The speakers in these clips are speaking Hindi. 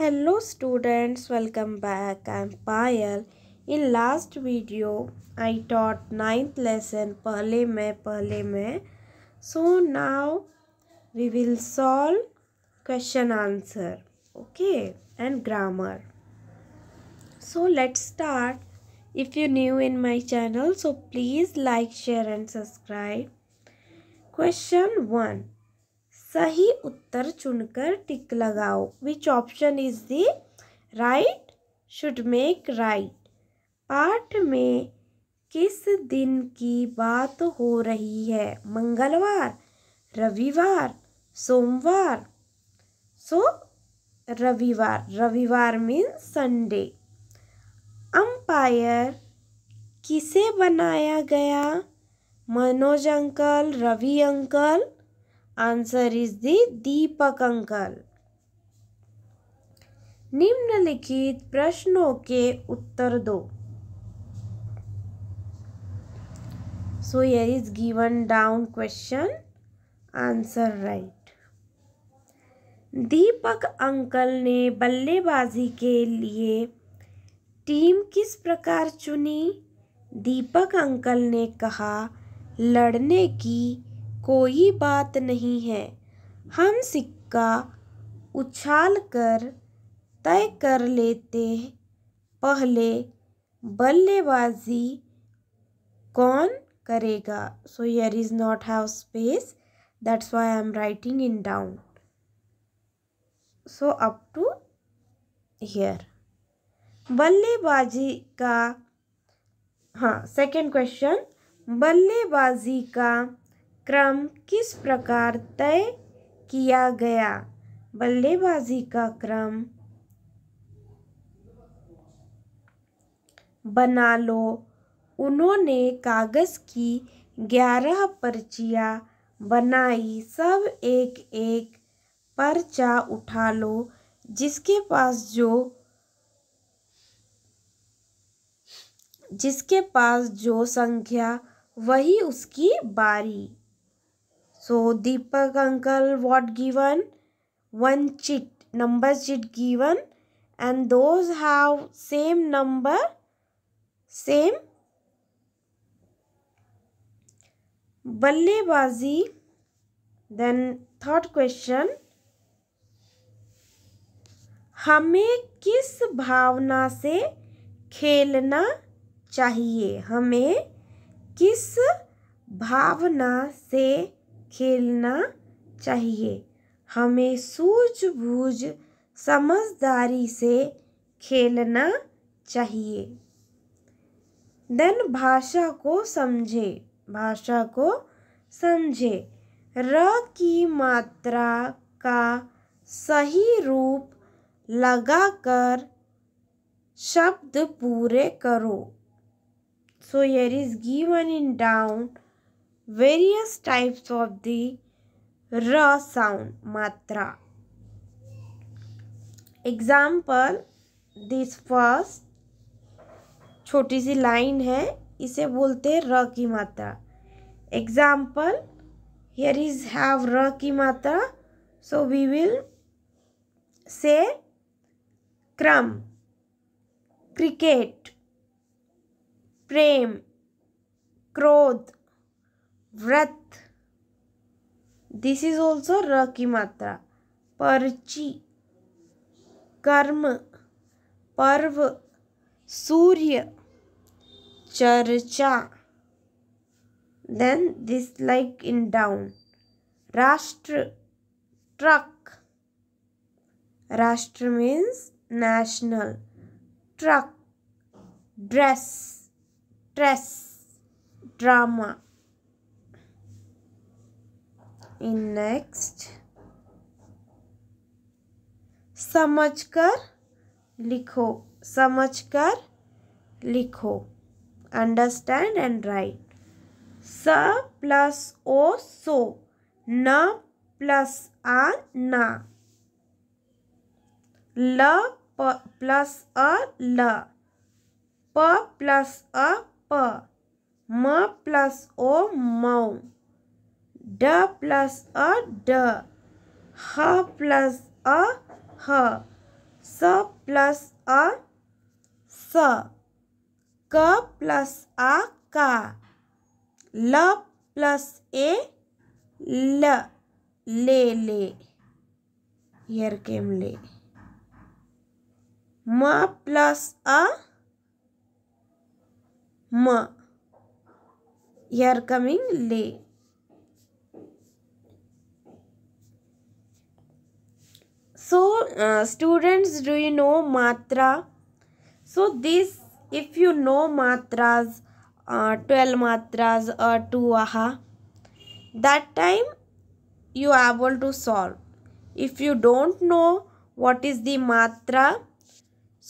hello students welcome back i'm payal in last video i taught ninth lesson pehle mein pehle mein so now we will solve question answer okay and grammar so let's start if you're new in my channel so please like share and subscribe question 1 सही उत्तर चुनकर टिक लगाओ which option is the right should make right पाठ में किस दिन की बात हो रही है मंगलवार रविवार सोमवार सो रविवार रविवार मीन्स संडे अंपायर किसे बनाया गया Manoj uncle Ravi uncle answer is the Deepak uncle निम्नलिखित प्रश्नों के उत्तर दो so here is given down question answer right Deepak uncle ने बल्लेबाजी के लिए टीम किस प्रकार चुनी दीपक अंकल ने कहा लड़ने की कोई बात नहीं है हम सिक्का उछाल कर तय कर लेते पहले बल्लेबाजी कौन करेगा so here is not have space why I am writing in down so up to here बल्लेबाजी का हाँ सेकेंड क्वेश्चन बल्लेबाजी का क्रम किस प्रकार तय किया गया बल्लेबाजी का क्रम बना लो उन्होंने कागज़ की ग्यारह पर्चिया बनाई सब एक एक पर्चा उठा लो जिसके पास जो जिसके पास जो संख्या वही उसकी बारी so Deepak uncle what given one chit number chit given and those have same number same बल्लेबाजी देन थर्ड क्वेश्चन हमें किस भावना से खेलना चाहिए हमें किस भावना से खेलना चाहिए हमें सूझबूझ समझदारी से खेलना चाहिए देन भाषा को समझे भाषा को समझे र की मात्रा का सही रूप लगाकर शब्द पूरे करो so here is given in down various types of the ra sound matra example this first छोटी सी लाइन है इसे बोलते हैं र की मात्रा example here is have ra ki matra so we will say kram cricket prem क्रोध व्रत दिस इज ऑल्सो र की मात्रा पर्ची कर्म पर्व सूर्य चर्चा then this like in down राष्ट्र ट्रक राष्ट्र means national truck dress trace drama in next समझकर लिखो समझकर लिखो अंडरस्टैंड एंड राइट स प्लस ओ सो न प्लस आ ना ल प प्लस अ ल प प्लस अ प म प्लस ओ मऊ ड प्लस अ ड ह प्लस अ ह स प्लस अ स क प्लस आ का ल प्लस ए ल ले ले यर came le म प्लस अ म यर कमिंग ले so uh, students do you know matra so this if you know matras uh, 12 matras or 2 aha that time you are able to solve if you don't know what is the matra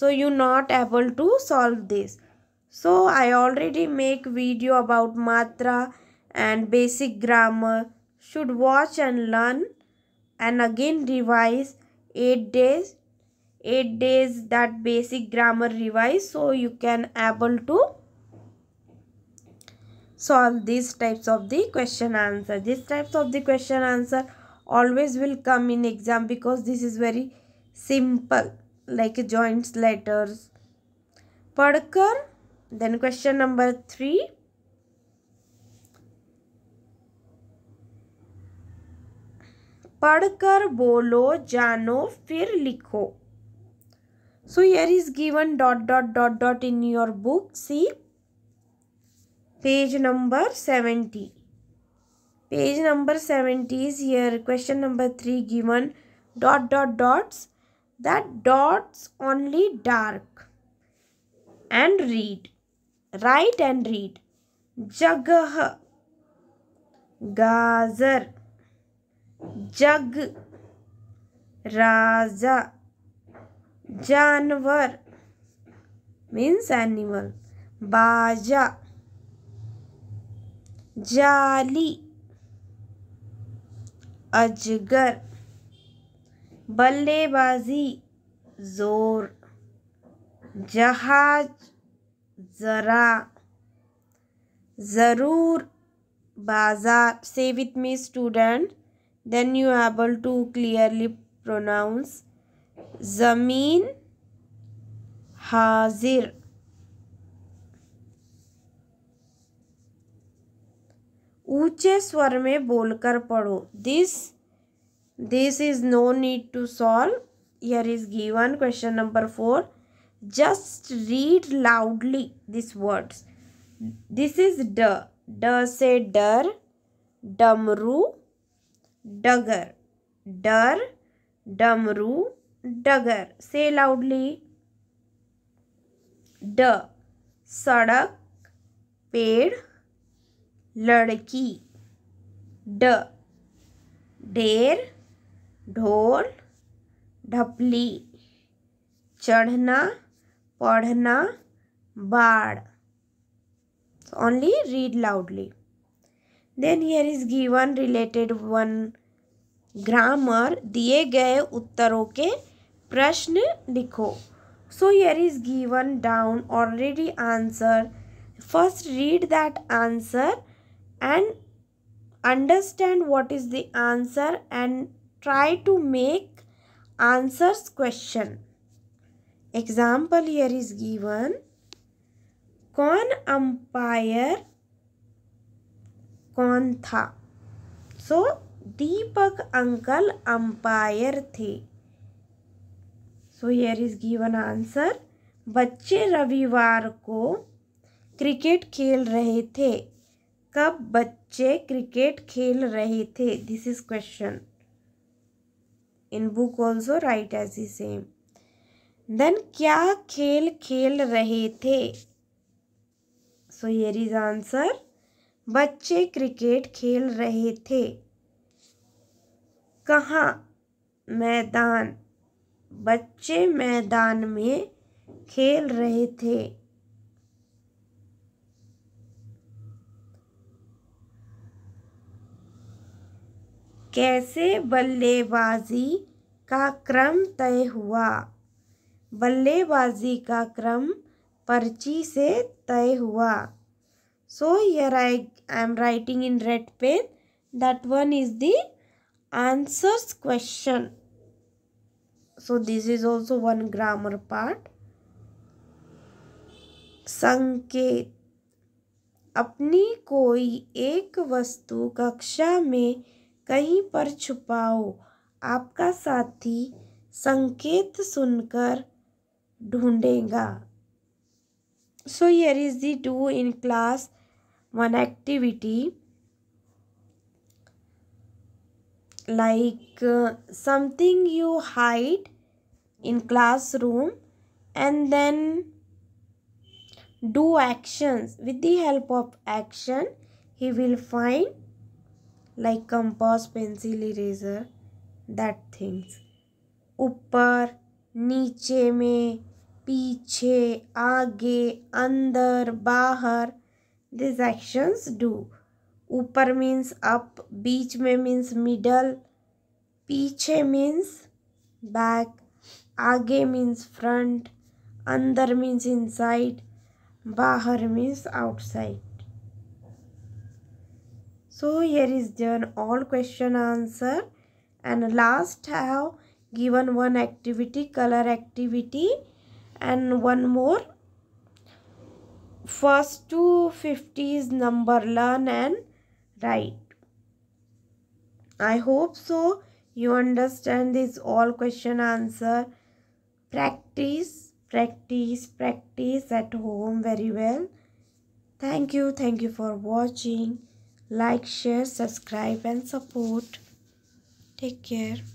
so you not able to solve this so i already make video about matra and basic grammar should watch and learn and again revise 8 days 8 days that basic grammar revise so you can able to solve these types of the question answer these types of the question answer always will come in exam because this is very simple like joints letters padkar then question number 3 पढ़कर बोलो जानो फिर लिखो so here is given dot dot dot dot in your book see page number seventy page number seventy is here question number three given dot dot dots that dots only dark and read right and read जगह गाजर जग राजा जानवर मीन्स एनिमल बाजा जाली अजगर बल्लेबाजी जोर जहाज ज़रा ज़रूर बाज़ार से with me student then you are able to clearly pronounce zameen hazir ऊंचे स्वर में बोलकर पढ़ो this this is no need to solve here is given question number four just read loudly this words this is ड से डर डमरू डगर डर डमरू डगर से लाउडली ड सड़क पेड़ लड़की ड ढेर ढोल ढपली चढ़ना पढ़ना बाढ़ only read loudly then here is given related one grammar दिए गए उत्तरों के प्रश्न लिखो so here is given down already answer first read that answer and understand what is the answer and try to make answers question example here is given कौन अंपायर कौन था so so, Deepak uncle umpire थे so here is given answer बच्चे रविवार को क्रिकेट खेल रहे थे कब बच्चे क्रिकेट खेल रहे थे this is question in book also write as ई सेम देन क्या खेल खेल रहे थे सो हेयर इज आंसर बच्चे क्रिकेट खेल रहे थे कहाँ मैदान बच्चे मैदान में खेल रहे थे कैसे बल्लेबाजी का क्रम तय हुआ बल्लेबाजी का क्रम पर्ची से तय हुआ so here i i am writing in red pen that one is the answers question so this is also one grammar part संकेत अपनी कोई एक वस्तु कक्षा में कहीं पर छुपाओ आपका साथी संकेत सुनकर ढूंढेगा सो here is do in class one activity like uh, something you hide in classroom and then do actions with the help of action he will find like compass pencil eraser that things ऊपर नीचे में पीछे आगे अंदर बाहर दिस एक्शंस डू ऊपर मीन्स अप बीच में मीन्स मिडल पीछे मीन्स बैक आगे मीन्स फ्रंट अंदर मीन्स इनसाइड बाहर means outside so here is done all question answer and last have given one activity colour activity and one more first two fifties number learn and write i hope so you understand this all question answer practice practice practice at home very well thank you thank you for watching like share subscribe and support take care